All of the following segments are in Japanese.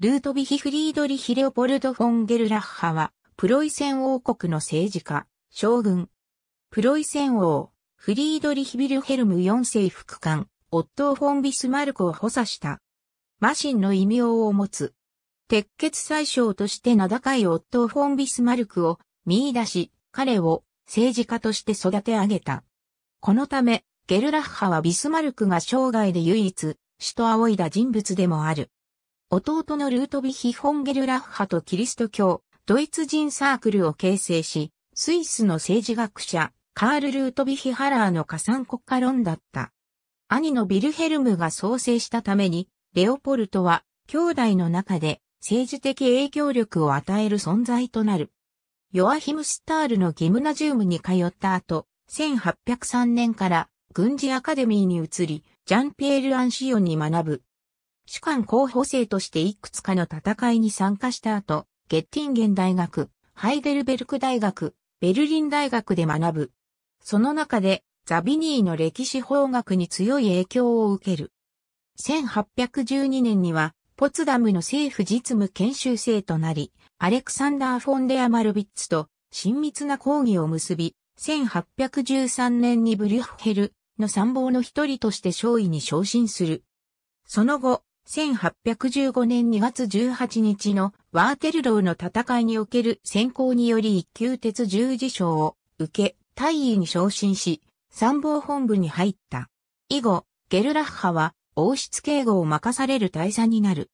ルートビヒ・フリードリヒ・レオポルド・フォンゲルラッハは、プロイセン王国の政治家、将軍。プロイセン王、フリードリヒ・ビルヘルム4世副官、オットー・フォン・ビスマルクを補佐した。マシンの異名を持つ。鉄血宰相として名高いオットー・フォン・ビスマルクを見出し、彼を政治家として育て上げた。このため、ゲルラッハはビスマルクが生涯で唯一、死と仰いだ人物でもある。弟のルートビヒ・ホンゲルラッハとキリスト教、ドイツ人サークルを形成し、スイスの政治学者、カール・ルートビヒ・ハラーの加算国家論だった。兄のビルヘルムが創生したために、レオポルトは兄弟の中で政治的影響力を与える存在となる。ヨアヒム・スタールのギムナジウムに通った後、1803年から軍事アカデミーに移り、ジャンピエール・アンシオンに学ぶ。主観候補生としていくつかの戦いに参加した後、ゲッティンゲン大学、ハイデルベルク大学、ベルリン大学で学ぶ。その中で、ザビニーの歴史法学に強い影響を受ける。1812年には、ポツダムの政府実務研修生となり、アレクサンダー・フォンデア・マルビッツと親密な講義を結び、1813年にブリュッヘルの参謀の一人として少尉に昇進する。その後、1815年2月18日のワーテルローの戦いにおける選考により一級鉄十字章を受け、大尉に昇進し、参謀本部に入った。以後、ゲルラッハは王室警護を任される大佐になる。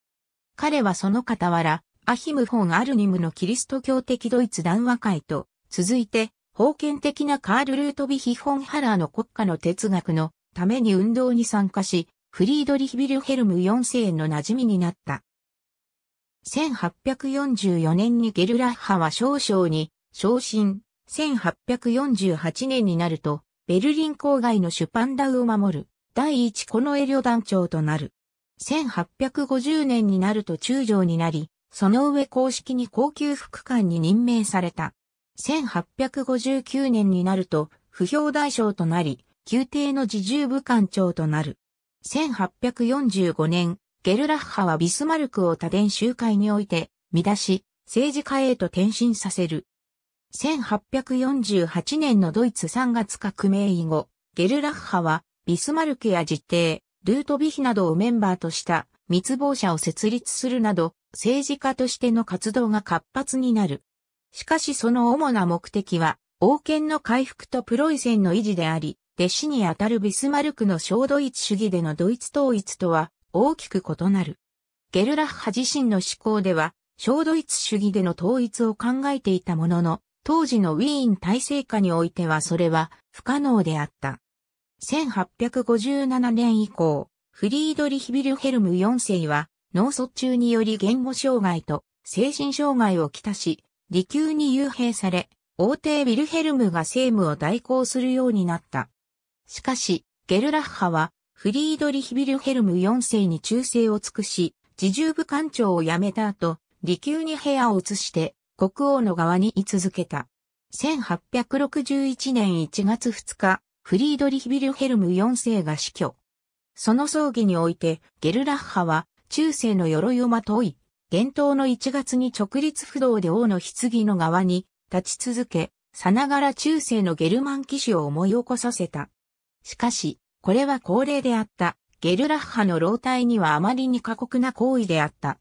彼はその傍ら、アヒム・フォン・アルニムのキリスト教的ドイツ談話会と、続いて、封建的なカール・ルートビヒ・フォン・ハラーの国家の哲学のために運動に参加し、フリードリヒ・ビルヘルム4世の馴染みになった。1844年にゲルラッハは少将に昇進、1848年になると、ベルリン郊外のシュパンダウを守る、第一このエ旅団長となる。1850年になると中将になり、その上公式に高級副官に任命された。1859年になると、不評大将となり、宮廷の自重部官長となる。1845年、ゲルラッハはビスマルクを多伝集会において、見出し、政治家へと転身させる。1848年のドイツ3月革命以後、ゲルラッハは、ビスマルクや実定、ルートビヒなどをメンバーとした密謀者を設立するなど、政治家としての活動が活発になる。しかしその主な目的は、王権の回復とプロイセンの維持であり、弟子にあたるビスマルクの小ドイツ主義でのドイツ統一とは大きく異なる。ゲルラッハ自身の思考では、小ドイツ主義での統一を考えていたものの、当時のウィーン体制下においてはそれは不可能であった。1857年以降、フリードリヒ・ビルヘルム4世は脳卒中により言語障害と精神障害をきたし、利休に幽閉され、王帝ビルヘルムが政務を代行するようになった。しかし、ゲルラッハは、フリードリヒ・ビルヘルム4世に忠誠を尽くし、自重部官庁を辞めた後、利休に部屋を移して、国王の側に居続けた。1861年1月2日、フリードリヒ・ビルヘルム4世が死去。その葬儀において、ゲルラッハは、中世の鎧をまとい、伝統の1月に直立不動で王の棺の側に立ち続け、さながら中世のゲルマン騎士を思い起こさせた。しかし、これは恒例であった。ゲルラッハの老体にはあまりに過酷な行為であった。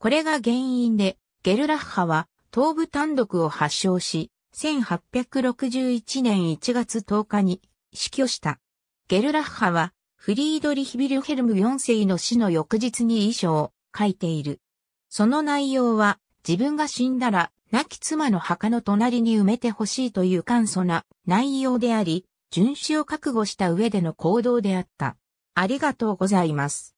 これが原因で、ゲルラッハは頭部単独を発症し、1861年1月10日に死去した。ゲルラッハは、フリードリヒ・ビルヘルム4世の死の翌日に遺書を書いている。その内容は、自分が死んだら、亡き妻の墓の隣に埋めてほしいという簡素な内容であり、巡視を覚悟した上での行動であった。ありがとうございます。